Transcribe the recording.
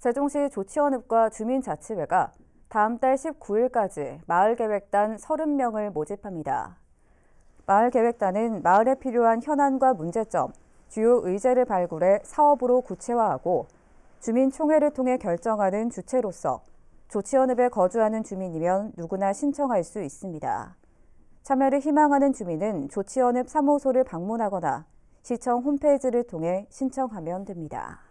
세종시 조치원읍과 주민자치회가 다음 달 19일까지 마을계획단 30명을 모집합니다. 마을계획단은 마을에 필요한 현안과 문제점, 주요 의제를 발굴해 사업으로 구체화하고 주민총회를 통해 결정하는 주체로서 조치원읍에 거주하는 주민이면 누구나 신청할 수 있습니다. 참여를 희망하는 주민은 조치원읍 사무소를 방문하거나 시청 홈페이지를 통해 신청하면 됩니다.